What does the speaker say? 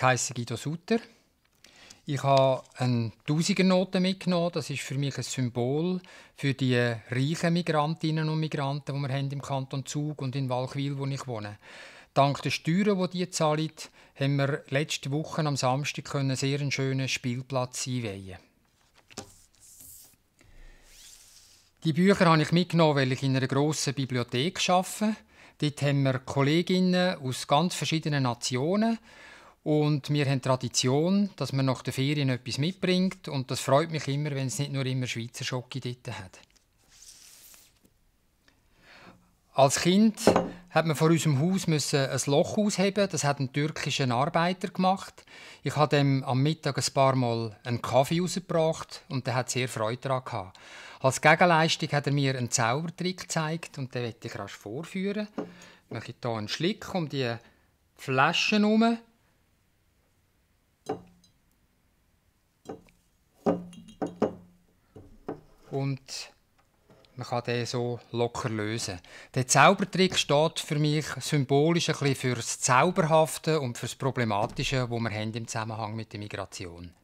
Ich heiße Guido Sutter. Ich habe eine Tausigernote mitgenommen. Das ist für mich ein Symbol für die reichen Migrantinnen und Migranten, die wir haben im Kanton Zug und in Walchwil, wo ich wohne. Dank der Steuern, die die zahlen, haben wir letzte Woche am Samstag sehr einen schönen Spielplatz einweihen. Die Bücher habe ich mitgenommen, weil ich in einer grossen Bibliothek arbeite. Dort haben wir Kolleginnen aus ganz verschiedenen Nationen und wir haben Tradition, dass man nach der Ferien etwas mitbringt. Und das freut mich immer, wenn es nicht nur immer Schweizer Schocke dort hat. Als Kind hat man vor unserem Haus müssen ein Loch ausheben. Das hat ein türkischer Arbeiter gemacht. Ich habe ihm am Mittag ein paar Mal einen Kaffee rausgebracht und er hat sehr Freude daran gehabt. Als Gegenleistung hat er mir einen Zaubertrick gezeigt und den möchte ich rasch vorführen. Ich mache hier einen Schlick um die Flaschen herum und man kann den so locker lösen. Der Zaubertrick steht für mich symbolisch ein bisschen für das Zauberhafte und für das Problematische, wo wir haben im Zusammenhang mit der Migration. haben.